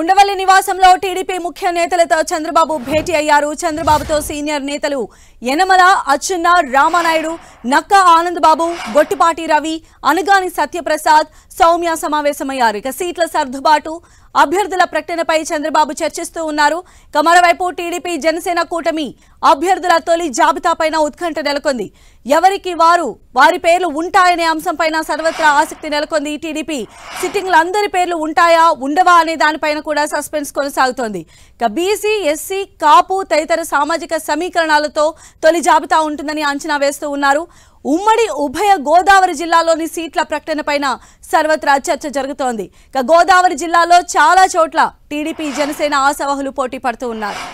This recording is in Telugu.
ఉండవల్లి నివాసంలో టీడీపీ ముఖ్య నేతలతో చంద్రబాబు భేటీ అయ్యారు చంద్రబాబుతో సీనియర్ నేతలు యనమల అచ్చున్న రామానాయుడు నక్క ఆనందబాబు గొట్టిపాటి రవి అనగాని సత్యప్రసాద్ సౌమ్య సమావేశమయ్యారు ఇక సీట్ల సర్దుబాటు అభ్యర్థుల ప్రకటనపై చంద్రబాబు చర్చిస్తూ ఉన్నారు ఇక మరోవైపు టీడీపీ జనసేన కూటమి అభ్యర్థుల తొలి పైన ఉత్కంఠ నెలకొంది ఎవరికి వారు వారి పేర్లు ఉంటాయనే అంశంపైన సర్వత్రా ఆసక్తి నెలకొంది టీడీపీ అందరి పేర్లు ఉంటాయా ఉండవా అనే దానిపైన కూడా సస్పెన్స్ కొనసాగుతోంది ఇక బీసీ ఎస్సీ కాపు తదితర సామాజిక సమీకరణాలతో తొలి జాబితా ఉంటుందని అంచనా వేస్తూ ఉన్నారు ఉమ్మడి ఉభయ గోదావరి జిల్లాలోని సీట్ల పైన సర్వత్రా చర్చ జరుగుతోంది ఇక గోదావరి జిల్లాలో చాలా చోట్ల టీడీపీ జనసేన ఆశావహులు పోటీ పడుతూ ఉన్నారు